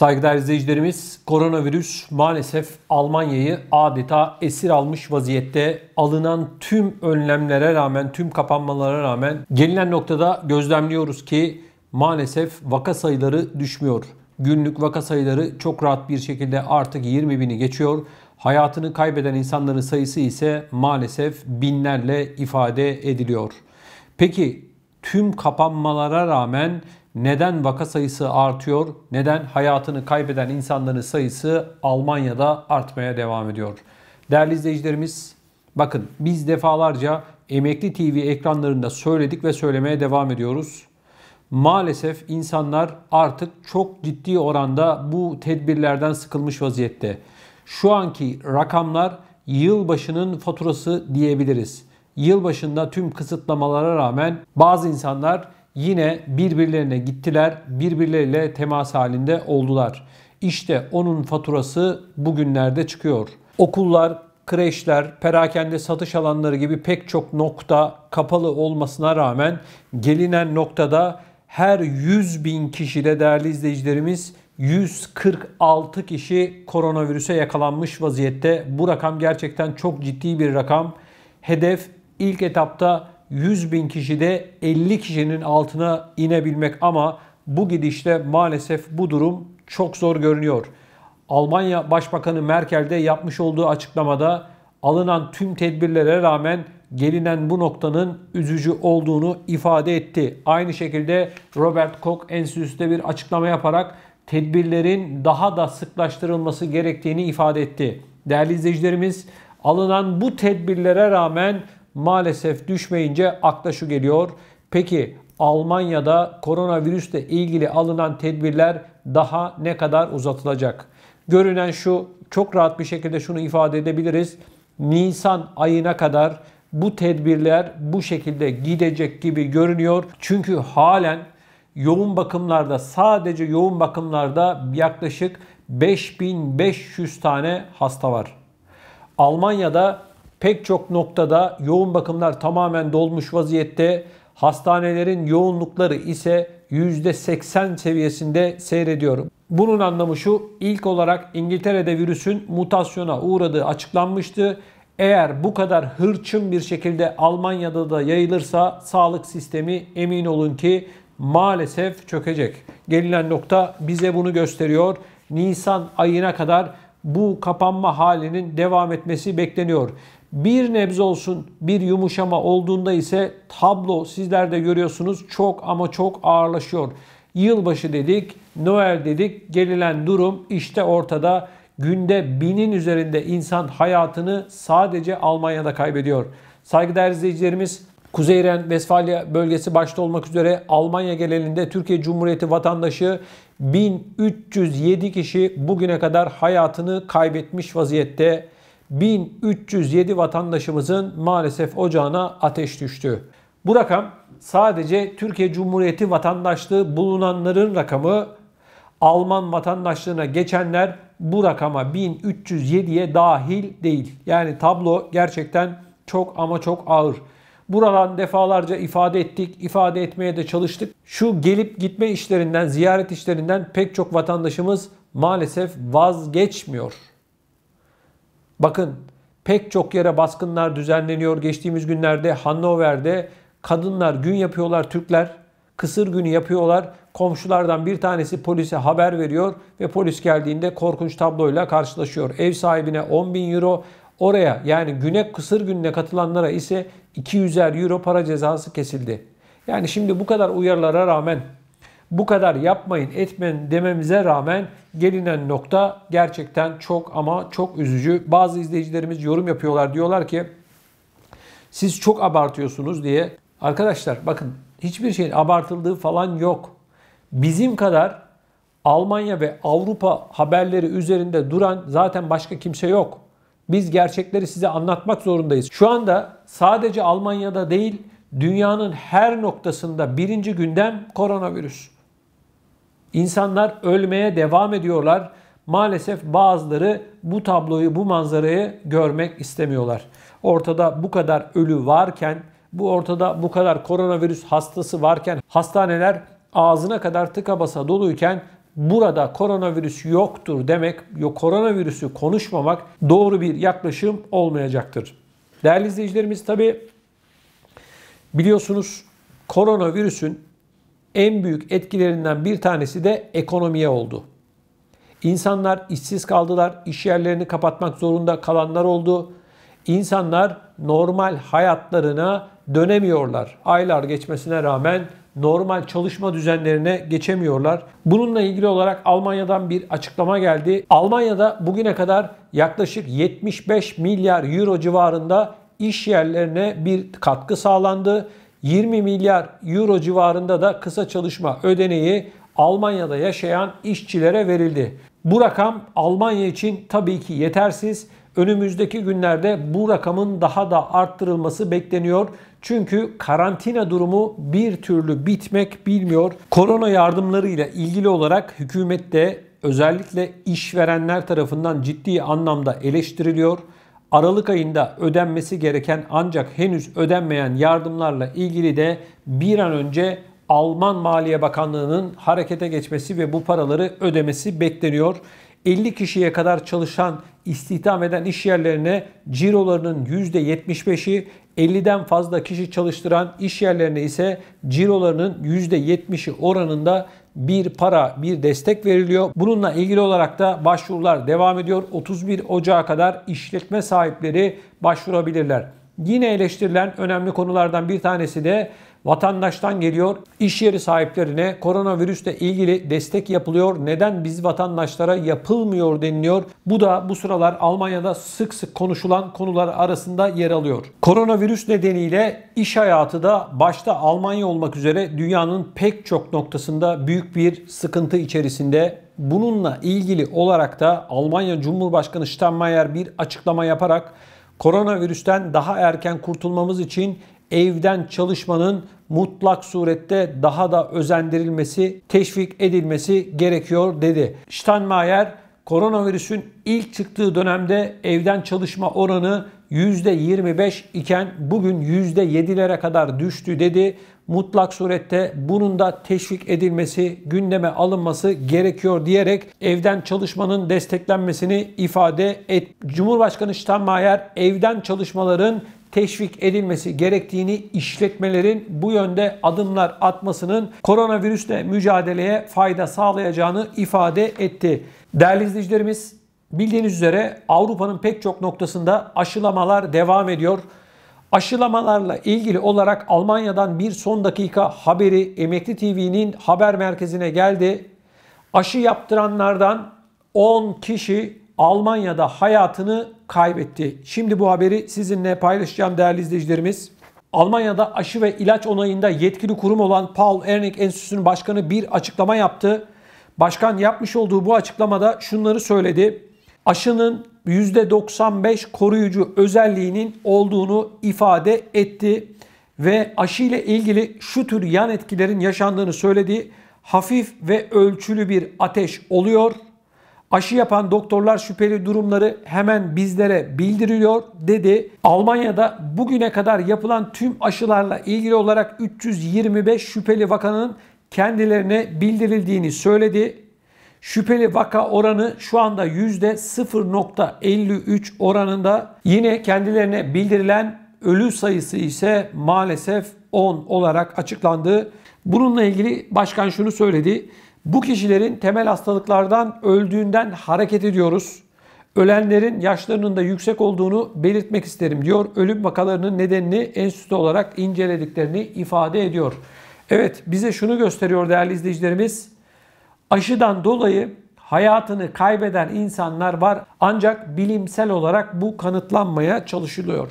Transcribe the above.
Saygıdeğer izleyicilerimiz, koronavirüs maalesef Almanya'yı adeta esir almış vaziyette. Alınan tüm önlemlere rağmen, tüm kapanmalara rağmen gelinen noktada gözlemliyoruz ki maalesef vaka sayıları düşmüyor. Günlük vaka sayıları çok rahat bir şekilde artık 20 bini geçiyor. Hayatını kaybeden insanların sayısı ise maalesef binlerle ifade ediliyor. Peki tüm kapanmalara rağmen neden vaka sayısı artıyor, neden hayatını kaybeden insanların sayısı Almanya'da artmaya devam ediyor. Değerli izleyicilerimiz bakın biz defalarca Emekli TV ekranlarında söyledik ve söylemeye devam ediyoruz. Maalesef insanlar artık çok ciddi oranda bu tedbirlerden sıkılmış vaziyette. Şu anki rakamlar yılbaşının faturası diyebiliriz. Yılbaşında tüm kısıtlamalara rağmen bazı insanlar yine birbirlerine gittiler, birbirleriyle temas halinde oldular. İşte onun faturası bugünlerde çıkıyor. Okullar, kreşler, perakende satış alanları gibi pek çok nokta kapalı olmasına rağmen gelinen noktada her 100 bin kişide değerli izleyicilerimiz 146 kişi koronavirüse yakalanmış vaziyette. Bu rakam gerçekten çok ciddi bir rakam. Hedef ilk etapta 100 bin kişide 50 kişinin altına inebilmek ama bu gidişte maalesef bu durum çok zor görünüyor. Almanya Başbakanı Merkel de yapmış olduğu açıklamada alınan tüm tedbirlere rağmen gelinen bu noktanın üzücü olduğunu ifade etti. Aynı şekilde Robert Koch Enstitüsü'de bir açıklama yaparak tedbirlerin daha da sıklaştırılması gerektiğini ifade etti. Değerli izleyicilerimiz alınan bu tedbirlere rağmen maalesef düşmeyince akla şu geliyor. Peki Almanya'da koronavirüsle ilgili alınan tedbirler daha ne kadar uzatılacak? Görünen şu, çok rahat bir şekilde şunu ifade edebiliriz. Nisan ayına kadar bu tedbirler bu şekilde gidecek gibi görünüyor. Çünkü halen yoğun bakımlarda sadece yoğun bakımlarda yaklaşık 5500 tane hasta var. Almanya'da Pek çok noktada yoğun bakımlar tamamen dolmuş vaziyette. Hastanelerin yoğunlukları ise %80 seviyesinde seyrediyorum. Bunun anlamı şu, ilk olarak İngiltere'de virüsün mutasyona uğradığı açıklanmıştı. Eğer bu kadar hırçın bir şekilde Almanya'da da yayılırsa sağlık sistemi emin olun ki maalesef çökecek. Gelinen nokta bize bunu gösteriyor. Nisan ayına kadar bu kapanma halinin devam etmesi bekleniyor. Bir nebze olsun bir yumuşama olduğunda ise tablo sizler de görüyorsunuz çok ama çok ağırlaşıyor. Yılbaşı dedik, Noel dedik, gelilen durum işte ortada. Günde binin üzerinde insan hayatını sadece Almanya'da kaybediyor. Saygıdeğer izleyicilerimiz Kuzeyren Ren, Vesfalya bölgesi başta olmak üzere Almanya genelinde Türkiye Cumhuriyeti vatandaşı 1307 kişi bugüne kadar hayatını kaybetmiş vaziyette. 1307 vatandaşımızın maalesef ocağına ateş düştü. Bu rakam sadece Türkiye Cumhuriyeti vatandaşlığı bulunanların rakamı Alman vatandaşlığına geçenler bu rakama 1307'ye dahil değil. Yani tablo gerçekten çok ama çok ağır. Buradan defalarca ifade ettik, ifade etmeye de çalıştık. Şu gelip gitme işlerinden, ziyaret işlerinden pek çok vatandaşımız maalesef vazgeçmiyor. Bakın pek çok yere baskınlar düzenleniyor. Geçtiğimiz günlerde Hannover'de kadınlar gün yapıyorlar Türkler. Kısır günü yapıyorlar. Komşulardan bir tanesi polise haber veriyor ve polis geldiğinde korkunç tabloyla karşılaşıyor. Ev sahibine 10 bin euro, oraya yani güne kısır gününe katılanlara ise 200'er euro para cezası kesildi. Yani şimdi bu kadar uyarılara rağmen bu kadar yapmayın etmeyin dememize rağmen gelinen nokta gerçekten çok ama çok üzücü. Bazı izleyicilerimiz yorum yapıyorlar diyorlar ki siz çok abartıyorsunuz diye. Arkadaşlar bakın hiçbir şeyin abartıldığı falan yok. Bizim kadar Almanya ve Avrupa haberleri üzerinde duran zaten başka kimse yok. Biz gerçekleri size anlatmak zorundayız. Şu anda sadece Almanya'da değil dünyanın her noktasında birinci gündem koronavirüs. İnsanlar ölmeye devam ediyorlar. Maalesef bazıları bu tabloyu, bu manzarayı görmek istemiyorlar. Ortada bu kadar ölü varken, bu ortada bu kadar koronavirüs hastası varken, hastaneler ağzına kadar tıka basa doluyken burada koronavirüs yoktur demek, yok koronavirüsü konuşmamak doğru bir yaklaşım olmayacaktır. Değerli izleyicilerimiz tabi biliyorsunuz koronavirüsün en büyük etkilerinden bir tanesi de ekonomiye oldu. İnsanlar işsiz kaldılar, iş yerlerini kapatmak zorunda kalanlar oldu. İnsanlar normal hayatlarına dönemiyorlar. Aylar geçmesine rağmen normal çalışma düzenlerine geçemiyorlar. Bununla ilgili olarak Almanya'dan bir açıklama geldi. Almanya'da bugüne kadar yaklaşık 75 milyar euro civarında iş yerlerine bir katkı sağlandı. 20 milyar euro civarında da kısa çalışma ödeneği Almanya'da yaşayan işçilere verildi. Bu rakam Almanya için tabii ki yetersiz. Önümüzdeki günlerde bu rakamın daha da arttırılması bekleniyor. Çünkü karantina durumu bir türlü bitmek bilmiyor. Korona yardımlarıyla ilgili olarak hükümette özellikle işverenler tarafından ciddi anlamda eleştiriliyor. Aralık ayında ödenmesi gereken ancak henüz ödenmeyen yardımlarla ilgili de bir an önce Alman Maliye Bakanlığı'nın harekete geçmesi ve bu paraları ödemesi bekleniyor. 50 kişiye kadar çalışan istihdam eden iş yerlerine cirolarının %75'i, 50'den fazla kişi çalıştıran iş yerlerine ise cirolarının %70'i oranında bir para, bir destek veriliyor. Bununla ilgili olarak da başvurular devam ediyor. 31 Ocağı kadar işletme sahipleri başvurabilirler. Yine eleştirilen önemli konulardan bir tanesi de vatandaştan geliyor. İş yeri sahiplerine koronavirüsle ilgili destek yapılıyor. Neden biz vatandaşlara yapılmıyor deniliyor. Bu da bu sıralar Almanya'da sık sık konuşulan konular arasında yer alıyor. Koronavirüs nedeniyle iş hayatı da başta Almanya olmak üzere dünyanın pek çok noktasında büyük bir sıkıntı içerisinde Bununla ilgili olarak da Almanya Cumhurbaşkanı Steinmeier bir açıklama yaparak koronavirüsten daha erken kurtulmamız için evden çalışmanın mutlak surette daha da özendirilmesi, teşvik edilmesi gerekiyor dedi. Steinmeier koronavirüsün ilk çıktığı dönemde evden çalışma oranı %25 iken bugün %7'lere kadar düştü dedi. Mutlak surette bunun da teşvik edilmesi, gündeme alınması gerekiyor diyerek evden çalışmanın desteklenmesini ifade et. Cumhurbaşkanı Steinmeier evden çalışmaların teşvik edilmesi gerektiğini işletmelerin bu yönde adımlar atmasının koronavirüsle mücadeleye fayda sağlayacağını ifade etti. Değerli izleyicilerimiz bildiğiniz üzere Avrupa'nın pek çok noktasında aşılamalar devam ediyor. Aşılamalarla ilgili olarak Almanya'dan bir son dakika haberi Emekli TV'nin haber merkezine geldi. Aşı yaptıranlardan 10 kişi Almanya'da hayatını kaybetti. Şimdi bu haberi sizinle paylaşacağım değerli izleyicilerimiz. Almanya'da aşı ve ilaç onayında yetkili kurum olan Paul Ernik Enstitüsü'nün başkanı bir açıklama yaptı. Başkan yapmış olduğu bu açıklamada şunları söyledi. Aşının %95 koruyucu özelliğinin olduğunu ifade etti ve aşı ile ilgili şu tür yan etkilerin yaşandığını söyledi. Hafif ve ölçülü bir ateş oluyor Aşı yapan doktorlar şüpheli durumları hemen bizlere bildiriyor dedi. Almanya'da bugüne kadar yapılan tüm aşılarla ilgili olarak 325 şüpheli vakanın kendilerine bildirildiğini söyledi. Şüpheli vaka oranı şu anda %0.53 oranında. Yine kendilerine bildirilen ölü sayısı ise maalesef 10 olarak açıklandı. Bununla ilgili başkan şunu söyledi. Bu kişilerin temel hastalıklardan öldüğünden hareket ediyoruz. Ölenlerin yaşlarının da yüksek olduğunu belirtmek isterim diyor. Ölüm vakalarının nedenini enstitü olarak incelediklerini ifade ediyor. Evet bize şunu gösteriyor değerli izleyicilerimiz. Aşıdan dolayı hayatını kaybeden insanlar var ancak bilimsel olarak bu kanıtlanmaya çalışılıyor.